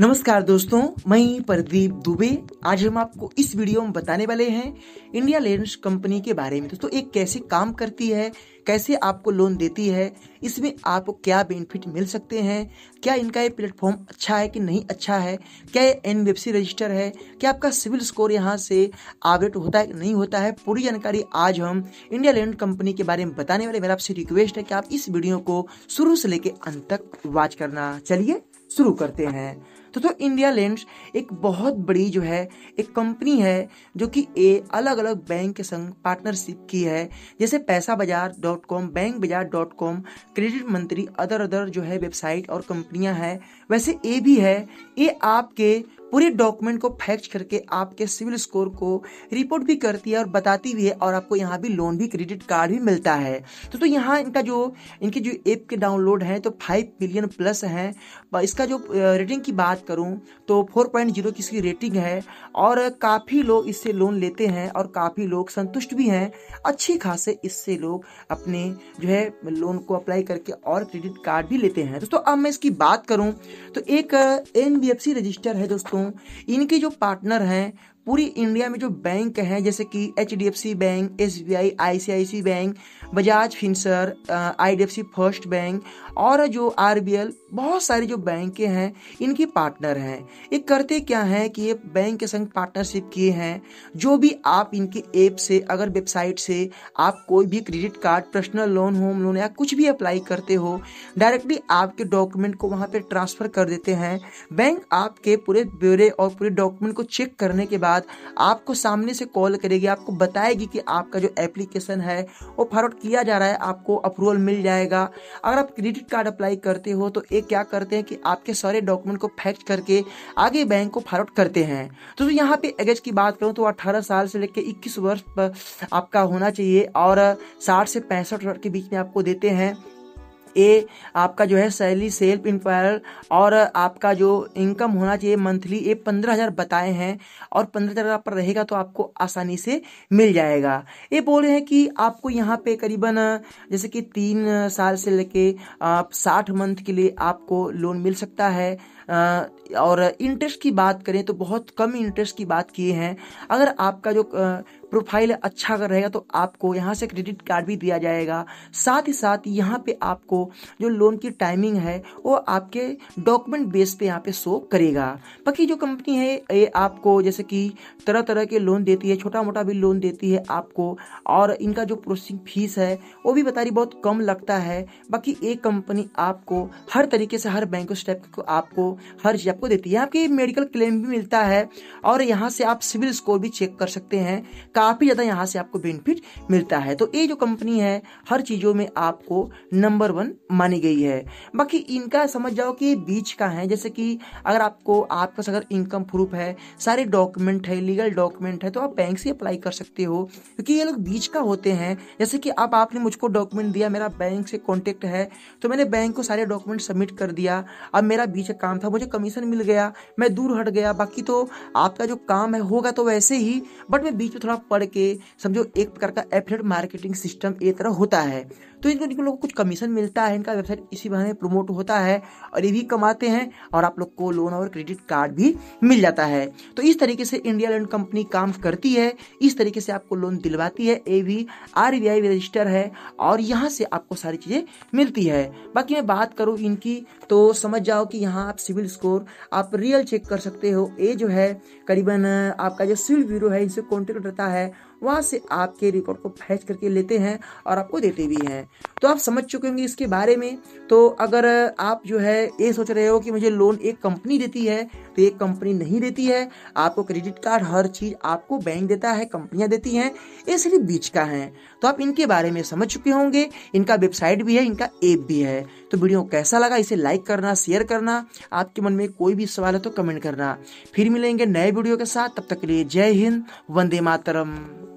नमस्कार दोस्तों मैं प्रदीप दुबे आज हम आपको इस वीडियो में बताने वाले हैं इंडिया लेंस कंपनी के बारे में दोस्तों एक कैसे काम करती है कैसे आपको लोन देती है इसमें आपको क्या बेनिफिट मिल सकते हैं क्या इनका ये प्लेटफॉर्म अच्छा है कि नहीं अच्छा है क्या ये एन रजिस्टर है क्या आपका सिविल स्कोर यहाँ से अपडेट होता है कि नहीं होता है पूरी जानकारी आज हम इंडिया लेंड कंपनी के बारे में बताने वाले मेरा आपसे रिक्वेस्ट है कि आप इस वीडियो को शुरू से लेकर अंत तक वॉच करना चलिए शुरू करते हैं तो तो इंडिया लैंड्स एक बहुत बड़ी जो है एक कंपनी है जो कि ए अलग अलग बैंक के संग पार्टनरशिप की है जैसे Paisa Bazaar dot com Bank Bazaar dot com credit Mantri other other जो है वेबसाइट और कंपनियां हैं वैसे ए भी है ये आपके पूरे डॉक्यूमेंट को फैक्स करके आपके सिविल स्कोर को रिपोर्ट भी करती है और बताती भी है और आपको यहाँ भी लोन भी क्रेडिट कार्ड भी मिलता है तो तो यहाँ इनका जो इनके जो ऐप के डाउनलोड हैं तो फाइव बिलियन प्लस हैं इसका जो रेटिंग की बात करूं तो 4.0 की इसकी रेटिंग है और काफ़ी लोग इससे लोन लेते हैं और काफ़ी लोग संतुष्ट भी हैं अच्छी खासे इससे लोग अपने जो है लोन को अप्लाई करके और क्रेडिट कार्ड भी लेते हैं दोस्तों अब मैं इसकी बात करूं तो एक एन रजिस्टर है दोस्तों इनके जो पार्टनर हैं पूरी इंडिया में जो बैंक हैं जैसे कि H D F C bank S B I I C I C bank Bajaj Finserv I D F C first bank और जो आर बी एल बहुत सारे जो बैंक हैं इनकी पार्टनर हैं ये करते क्या हैं कि ये बैंक के संग पार्टनरशिप किए हैं जो भी आप इनके ऐप से अगर वेबसाइट से आप कोई भी credit card personal loan home loan या कुछ भी अप्लाई करते हो डायरेक्टली आपके डॉक्यूमेंट को वहाँ पर ट्रांसफ़र कर देते हैं बैंक आपके पूरे ब्यौरे और पूरे डॉक्यूमेंट को चेक करने के बाद बाद आपको सामने से कॉल करेगी आपको बताएगी कि आपका जो एप्लीकेशन है वो फॉरवर्ड किया जा रहा है आपको अप्रूवल मिल जाएगा अगर आप क्रेडिट कार्ड अप्लाई करते हो तो ये क्या करते हैं कि आपके सारे डॉक्यूमेंट को फैक्ट करके आगे बैंक को फॉरवर्ड करते हैं तो, यहाँ पे एगेज की बात करूँ तो अट्ठारह साल से लेकर इक्कीस वर्ष आपका होना चाहिए और साठ से पैंसठ के बीच में आपको देते हैं ए आपका जो है सैलरी सेल्फ इम्पायर और आपका जो इनकम होना चाहिए मंथली ये पंद्रह हज़ार बताए हैं और पंद्रह हज़ार पर रहेगा तो आपको आसानी से मिल जाएगा ये बोल रहे हैं कि आपको यहाँ पे करीबन जैसे कि तीन साल से लेके आप साठ मंथ के लिए आपको लोन मिल सकता है और इंटरेस्ट की बात करें तो बहुत कम इंटरेस्ट की बात किए हैं अगर आपका जो प्रोफाइल अच्छा अगर रहेगा तो आपको यहाँ से क्रेडिट कार्ड भी दिया जाएगा साथ ही साथ यहाँ पे आपको जो लोन की टाइमिंग है वो आपके डॉक्यूमेंट बेस पे यहाँ पे शो करेगा बाकी जो कंपनी है ये आपको जैसे कि तरह तरह के लोन देती है छोटा मोटा भी लोन देती है आपको और इनका जो प्रोसेसिंग फीस है वो भी बता रही बहुत कम लगता है बाकी एक कंपनी आपको हर तरीके से हर बैंक स्टेप को आपको हर चीज़ आपको देती है आपके मेडिकल क्लेम भी मिलता है और यहाँ से आप सिविल स्कोर भी चेक कर सकते हैं काफ़ी ज़्यादा यहाँ से आपको बेनिफिट मिलता है तो ये जो कंपनी है हर चीज़ों में आपको नंबर वन मानी गई है बाकी इनका समझ जाओ कि बीच का है जैसे कि अगर आपको आपके पास अगर इनकम प्रूफ है सारे डॉक्यूमेंट है लीगल डॉक्यूमेंट है तो आप बैंक से अप्लाई कर सकते हो क्योंकि ये लोग बीच का होते हैं जैसे कि अब आपने मुझको डॉक्यूमेंट दिया मेरा बैंक से कॉन्टेक्ट है तो मैंने बैंक को सारे डॉक्यूमेंट सबमिट कर दिया अब मेरा बीच का काम था मुझे कमीशन मिल गया मैं दूर हट गया बाकी तो आपका जो काम है होगा तो वैसे ही बट मैं बीच में थोड़ा पढ़ के समझो एक प्रकार का एफिलेट मार्केटिंग सिस्टम ये तरह होता है तो इनको इनको लोग को कुछ कमीशन मिलता है इनका वेबसाइट इसी बहाने प्रमोट होता है और ये भी कमाते हैं और आप लोग को लोन और क्रेडिट कार्ड भी मिल जाता है तो इस तरीके से इंडिया लोन कंपनी काम करती है इस तरीके से आपको लोन दिलवाती है ए भी आर बी आई रजिस्टर है और यहाँ से आपको सारी चीज़ें मिलती है बाकी मैं बात करूँ इनकी तो समझ जाओ कि यहाँ आप सिविल स्कोर आप रियल चेक कर सकते हो ए जो है करीबन आपका जो सिविल ब्यूरो है इनसे कॉन्टेक्ट रहता है वहाँ से आपके रिकॉर्ड को फैच करके लेते हैं और आपको देते भी हैं तो आप समझ चुके होंगे इसके बारे में तो अगर आप जो है ये सोच रहे हो कि मुझे लोन एक कंपनी देती है तो एक कंपनी नहीं देती है आपको क्रेडिट कार्ड हर चीज़ आपको बैंक देता है कंपनियाँ देती हैं ये सिर्फ बीच का है तो आप इनके बारे में समझ चुके होंगे इनका वेबसाइट भी है इनका ऐप भी है तो वीडियो कैसा लगा इसे लाइक करना शेयर करना आपके मन में कोई भी सवाल है तो कमेंट करना फिर मिलेंगे नए वीडियो के साथ तब तक के लिए जय हिंद वंदे मातरम